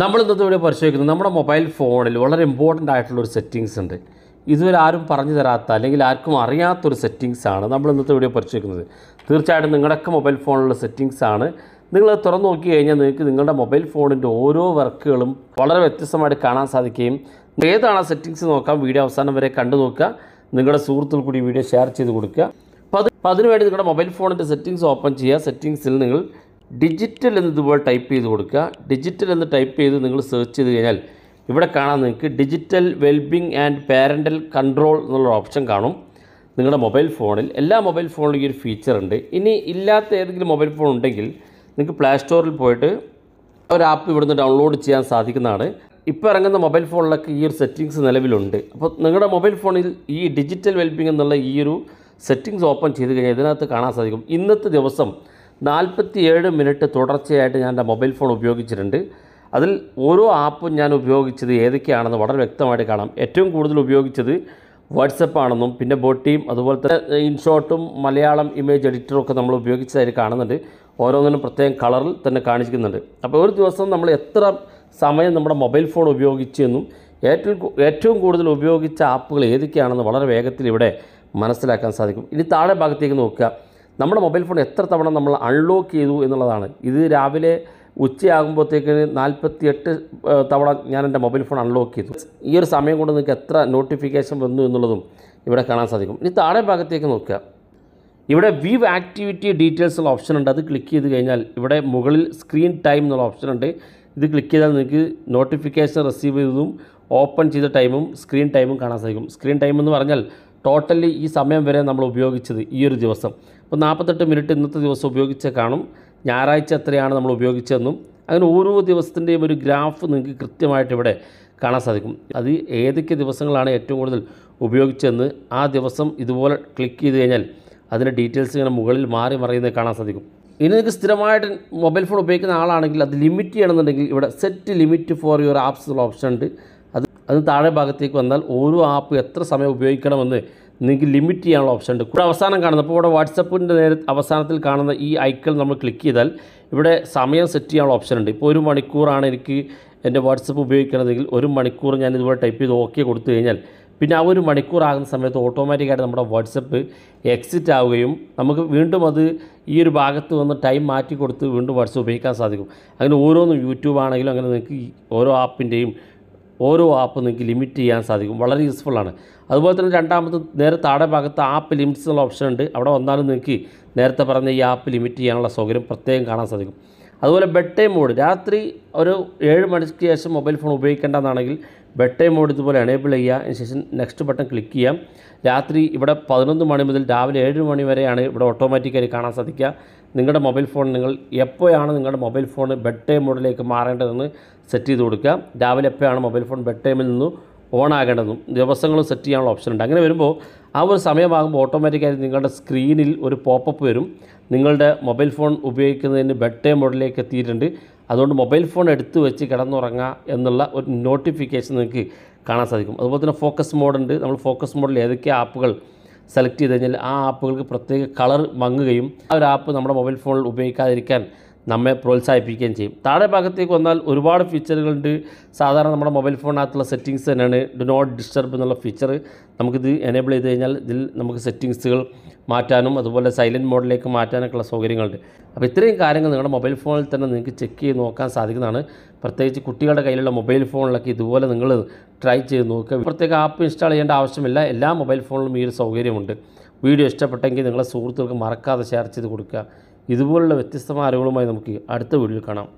നമ്മൾ ഇന്നത്തെ ഇവിടെ പരിശോധിക്കുന്നത് നമ്മുടെ മൊബൈൽ ഫോണിൽ വളരെ ഇമ്പോർട്ടൻ്റ് ആയിട്ടുള്ള ഒരു സെറ്റിങ്സ് ഉണ്ട് ഇതുവരെ ആരും പറഞ്ഞു തരാത്ത അല്ലെങ്കിൽ ആർക്കും അറിയാത്തൊരു സെറ്റിങ്സ് ആണ് നമ്മൾ ഇന്നത്തെ വീഡിയോ പരിശോധിക്കുന്നത് തീർച്ചയായിട്ടും നിങ്ങളുടെയൊക്കെ മൊബൈൽ ഫോണിലുള്ള സെറ്റിങ്സ് ആണ് നിങ്ങൾ തുറന്നു നോക്കി കഴിഞ്ഞാൽ നിങ്ങൾക്ക് നിങ്ങളുടെ മൊബൈൽ ഫോണിൻ്റെ ഓരോ വർക്കുകളും വളരെ വ്യത്യസ്തമായിട്ട് കാണാൻ സാധിക്കുകയും ഏതാണ് സെറ്റിങ്സ് നോക്കാം വീഡിയോ അവസാനം വരെ കണ്ടു നോക്കുക നിങ്ങളുടെ സുഹൃത്തുക്കൾ കൂടി വീഡിയോ ഷെയർ ചെയ്ത് കൊടുക്കുക അപ്പോൾ അത് അപ്പോൾ അതിനുവേണ്ടി നിങ്ങളുടെ മൊബൈൽ ഫോണിൻ്റെ സെറ്റിങ്സ് ഓപ്പൺ ചെയ്യുക സെറ്റിങ്സിൽ നിങ്ങൾ ഡിജിറ്റൽ എന്നതുപോലെ ടൈപ്പ് ചെയ്ത് കൊടുക്കുക ഡിജിറ്റൽ എന്ന് ടൈപ്പ് ചെയ്ത് നിങ്ങൾ സെർച്ച് ചെയ്ത് കഴിഞ്ഞാൽ ഇവിടെ കാണാൻ നിങ്ങൾക്ക് digital wellbeing and parental control എന്നുള്ള ഓപ്ഷൻ കാണും നിങ്ങളുടെ മൊബൈൽ ഫോണിൽ എല്ലാ മൊബൈൽ ഫോണിലും ഈ ഒരു ഫീച്ചർ ഉണ്ട് ഇനി ഇല്ലാത്ത ഏതെങ്കിലും മൊബൈൽ ഫോൺ ഉണ്ടെങ്കിൽ നിങ്ങൾക്ക് പ്ലേ സ്റ്റോറിൽ പോയിട്ട് ഒരു ആപ്പ് ഇവിടുന്ന് ഡൗൺലോഡ് ചെയ്യാൻ സാധിക്കുന്നതാണ് ഇപ്പോൾ ഇറങ്ങുന്ന മൊബൈൽ ഫോണിലൊക്കെ ഈ ഒരു സെറ്റിങ്സ് നിലവിലുണ്ട് അപ്പോൾ നിങ്ങളുടെ മൊബൈൽ ഫോണിൽ ഈ ഡിജിറ്റൽ വെൽബിങ് എന്നുള്ള ഈ ഒരു സെറ്റിങ്സ് ഓപ്പൺ ചെയ്ത് കഴിഞ്ഞാൽ ഇതിനകത്ത് കാണാൻ സാധിക്കും ഇന്നത്തെ ദിവസം നാൽപ്പത്തിയേഴ് മിനിറ്റ് തുടർച്ചയായിട്ട് ഞാൻ എൻ്റെ മൊബൈൽ ഫോൺ ഉപയോഗിച്ചിട്ടുണ്ട് അതിൽ ഓരോ ആപ്പും ഞാൻ ഉപയോഗിച്ചത് ഏതൊക്കെയാണെന്ന് വളരെ വ്യക്തമായിട്ട് കാണാം ഏറ്റവും കൂടുതൽ ഉപയോഗിച്ചത് വാട്സപ്പാണെന്നും പിന്നെ ബോട്ടിയും അതുപോലെ തന്നെ ഇൻഷോട്ടും മലയാളം ഇമേജ് എഡിറ്ററും ഒക്കെ നമ്മൾ ഉപയോഗിച്ചതായിട്ട് കാണുന്നുണ്ട് ഓരോന്നിനും പ്രത്യേകം കളറിൽ തന്നെ കാണിക്കുന്നുണ്ട് അപ്പോൾ ഒരു ദിവസം നമ്മൾ എത്ര സമയം നമ്മുടെ മൊബൈൽ ഫോൺ ഉപയോഗിച്ചെന്നും ഏറ്റവും ഏറ്റവും കൂടുതൽ ഉപയോഗിച്ച ആപ്പുകൾ ഏതൊക്കെയാണെന്ന് വളരെ വേഗത്തിൽ ഇവിടെ മനസ്സിലാക്കാൻ സാധിക്കും ഇനി താഴെ ഭാഗത്തേക്ക് നോക്കുക നമ്മുടെ മൊബൈൽ ഫോൺ എത്ര തവണ നമ്മൾ അൺലോക്ക് ചെയ്തു എന്നുള്ളതാണ് ഇത് രാവിലെ ഉച്ചയാകുമ്പോഴത്തേക്കിന് നാൽപ്പത്തിയെട്ട് തവണ ഞാൻ എൻ്റെ മൊബൈൽ ഫോൺ അൺലോക്ക് ചെയ്തു ഈ ഒരു സമയം കൊണ്ട് നിങ്ങൾക്ക് എത്ര നോട്ടിഫിക്കേഷൻ വന്നു എന്നുള്ളതും ഇവിടെ കാണാൻ സാധിക്കും ഇനി താഴെ ഭാഗത്തേക്ക് നോക്കുക ഇവിടെ വീവ് ആക്ടിവിറ്റി ഡീറ്റെയിൽസ് ഉള്ള ഓപ്ഷൻ ഉണ്ട് അത് ക്ലിക്ക് ചെയ്ത് കഴിഞ്ഞാൽ ഇവിടെ മുകളിൽ സ്ക്രീൻ ടൈം എന്നുള്ള ഓപ്ഷൻ ഉണ്ട് ഇത് ക്ലിക്ക് ചെയ്താൽ നിങ്ങൾക്ക് നോട്ടിഫിക്കേഷൻ റിസീവ് ചെയ്തതും ഓപ്പൺ ചെയ്ത ടൈമും സ്ക്രീൻ ടൈമും കാണാൻ സാധിക്കും സ്ക്രീൻ ടൈം എന്ന് പറഞ്ഞാൽ ടോട്ടലി ഈ സമയം വരെ നമ്മൾ ഉപയോഗിച്ചത് ഈ ഒരു ദിവസം അപ്പോൾ നാൽപ്പത്തെട്ട് മിനിറ്റ് ഇന്നത്തെ ദിവസം ഉപയോഗിച്ച കാണും ഞായറാഴ്ച എത്രയാണ് നമ്മൾ ഉപയോഗിച്ചതെന്നും അങ്ങനെ ഓരോ ദിവസത്തിൻ്റെയും ഒരു ഗ്രാഫ് നിങ്ങൾക്ക് കൃത്യമായിട്ട് ഇവിടെ കാണാൻ സാധിക്കും അത് ഏതൊക്കെ ദിവസങ്ങളാണ് ഏറ്റവും കൂടുതൽ ഉപയോഗിച്ചതെന്ന് ആ ദിവസം ഇതുപോലെ ക്ലിക്ക് ചെയ്ത് കഴിഞ്ഞാൽ അതിൻ്റെ ഡീറ്റെയിൽസ് ഇങ്ങനെ മുകളിൽ മാറി മറിയുന്നത് കാണാൻ സാധിക്കും ഇനി നിങ്ങൾക്ക് സ്ഥിരമായിട്ട് മൊബൈൽ ഫോൺ ഉപയോഗിക്കുന്ന ആളാണെങ്കിൽ അത് ലിമിറ്റ് ചെയ്യണമെന്നുണ്ടെങ്കിൽ ഇവിടെ set limit for your apps ഉള്ള ഓപ്ഷൻ ഉണ്ട് അത് അത് താഴെ ഭാഗത്തേക്ക് വന്നാൽ ഓരോ ആപ്പ് എത്ര സമയം ഉപയോഗിക്കണമെന്ന് നിങ്ങൾക്ക് ലിമിറ്റ് ചെയ്യാനുള്ള ഓപ്ഷൻ ഉണ്ട് ഇവിടെ അവസാനം കാണുന്നത് അപ്പോൾ ഇവിടെ വാട്സപ്പിൻ്റെ നേരെ അവസാനത്തിൽ കാണുന്ന ഈ ഐക്കൺ നമ്മൾ ക്ലിക്ക് ചെയ്താൽ ഇവിടെ സമയം സെറ്റ് ചെയ്യാനുള്ള ഓപ്ഷൻ ഉണ്ട് ഇപ്പോൾ ഒരു മണിക്കൂറാണ് എനിക്ക് എൻ്റെ വാട്സപ്പ് ഉപയോഗിക്കണമെങ്കിൽ ഒരു മണിക്കൂർ ഞാൻ ഇതുപോലെ ടൈപ്പ് ചെയ്ത് ഓക്കെ കൊടുത്തു കഴിഞ്ഞാൽ പിന്നെ ആ ഒരു മണിക്കൂർ ആകുന്ന സമയത്ത് ഓട്ടോമാറ്റിക്കായിട്ട് നമ്മുടെ വാട്സപ്പ് എക്സിറ്റ് ആവുകയും നമുക്ക് വീണ്ടും അത് ഈ ഒരു ഭാഗത്ത് വന്ന് ടൈം മാറ്റി കൊടുത്ത് വീണ്ടും വാട്സപ്പ് ഉപയോഗിക്കാൻ സാധിക്കും അങ്ങനെ ഓരോന്നും യൂട്യൂബ് ആണെങ്കിലും അങ്ങനെ നിങ്ങൾക്ക് ഓരോ ആപ്പിൻ്റെയും ഓരോ ആപ്പ് നിങ്ങൾക്ക് ലിമിറ്റ് ചെയ്യാൻ സാധിക്കും വളരെ യൂസ്ഫുള്ളാണ് അതുപോലെ തന്നെ രണ്ടാമത് നേരെ താഴെ ഭാഗത്ത് ആപ്പ് ലിമിറ്റ്സ് എന്നുള്ള ഓപ്ഷൻ ഉണ്ട് അവിടെ വന്നാലും നിങ്ങൾക്ക് നേരത്തെ പറഞ്ഞ ഈ ആപ്പ് ലിമിറ്റ് ചെയ്യാനുള്ള സൗകര്യം പ്രത്യേകം കാണാൻ സാധിക്കും അതുപോലെ ബെഡ് ടൈം മോഡ് രാത്രി ഒരു ഏഴ് മണിക്ക് ശേഷം മൊബൈൽ ഫോൺ ഉപയോഗിക്കേണ്ടതാണെങ്കിൽ ബെഡ് ടൈം മോഡ് ഇതുപോലെ എനേബിൾ ചെയ്യുക അതിനുശേഷം നെക്സ്റ്റ് ബട്ടൺ ക്ലിക്ക് ചെയ്യാം രാത്രി ഇവിടെ പതിനൊന്ന് മണി മുതൽ രാവിലെ ഏഴ് മണി വരെയാണ് ഇവിടെ ഓട്ടോമാറ്റിക്കായി കാണാൻ സാധിക്കുക നിങ്ങളുടെ മൊബൈൽ ഫോൺ നിങ്ങൾ എപ്പോഴാണ് നിങ്ങളുടെ മൊബൈൽ ഫോൺ ബെഡ് ടൈം മോഡിലേക്ക് മാറേണ്ടതെന്ന് സെറ്റ് ചെയ്ത് കൊടുക്കുക രാവിലെ എപ്പോഴാണ് മൊബൈൽ ഫോൺ ബെഡ് ടൈമിൽ നിന്ന് ഓൺ ആകേണ്ടതെന്നും ദിവസങ്ങളും സെറ്റ് ചെയ്യാനുള്ള ഓപ്ഷൻ ഉണ്ട് അങ്ങനെ വരുമ്പോൾ ആ ഒരു സമയമാകുമ്പോൾ ഓട്ടോമാറ്റിക്കായി നിങ്ങളുടെ സ്ക്രീനിൽ ഒരു പോപ്പപ്പ് വരും നിങ്ങളുടെ മൊബൈൽ ഫോൺ ഉപയോഗിക്കുന്നതിന് ബെഡ്ഡേ മോഡലിലേക്ക് എത്തിയിട്ടുണ്ട് അതുകൊണ്ട് മൊബൈൽ ഫോൺ എടുത്തു വെച്ച് കിടന്നുറങ്ങുക എന്നുള്ള ഒരു നോട്ടിഫിക്കേഷൻ നിങ്ങൾക്ക് കാണാൻ സാധിക്കും അതുപോലെ തന്നെ ഫോക്കസ് മോഡുണ്ട് നമ്മൾ ഫോക്കസ് മോഡിൽ ഏതൊക്കെ ആപ്പുകൾ സെലക്ട് ചെയ്ത് കഴിഞ്ഞാൽ ആ ആപ്പുകൾക്ക് പ്രത്യേക കളർ മങ്ങുകയും ആ ഒരു ആപ്പ് നമ്മുടെ മൊബൈൽ ഫോണിൽ ഉപയോഗിക്കാതിരിക്കാൻ നമ്മെ പ്രോത്സാഹിപ്പിക്കുകയും ചെയ്യും താഴെ ഭാഗത്തേക്ക് വന്നാൽ ഒരുപാട് ഫീച്ചറുകളുണ്ട് സാധാരണ നമ്മുടെ മൊബൈൽ ഫോണിനകത്തുള്ള സെറ്റിങ്സ് തന്നെയാണ് ഡു നോട്ട് ഡിസ്റ്റർബ് എന്നുള്ള ഫീച്ചർ നമുക്കിത് എനേബിൾ ചെയ്ത് കഴിഞ്ഞാൽ ഇതിൽ നമുക്ക് സെറ്റിങ്സുകൾ മാറ്റാനും അതുപോലെ സൈലൻറ്റ് മോഡിലേക്ക് മാറ്റാനൊക്കെയുള്ള സൗകര്യങ്ങളുണ്ട് അപ്പോൾ ഇത്രയും കാര്യങ്ങൾ നിങ്ങളുടെ മൊബൈൽ ഫോണിൽ തന്നെ നിങ്ങൾക്ക് ചെക്ക് ചെയ്ത് നോക്കാൻ സാധിക്കുന്നതാണ് പ്രത്യേകിച്ച് കുട്ടികളുടെ കയ്യിലുള്ള മൊബൈൽ ഫോണിലൊക്കെ ഇതുപോലെ നിങ്ങൾ ട്രൈ ചെയ്ത് നോക്കുക പ്രത്യേക ആപ്പ് ഇൻസ്റ്റാൾ ചെയ്യേണ്ട ആവശ്യമില്ല എല്ലാ മൊബൈൽ ഫോണിലും ഈ ഒരു സൗകര്യമുണ്ട് വീഡിയോ ഇഷ്ടപ്പെട്ടെങ്കിൽ നിങ്ങളുടെ സുഹൃത്തുക്കൾക്ക് മറക്കാതെ ഷെയർ ചെയ്ത് കൊടുക്കുക ഇതുപോലുള്ള വ്യത്യസ്തമായ അറിവുകളുമായി നമുക്ക് അടുത്ത വീഡിയോയിൽ കാണാം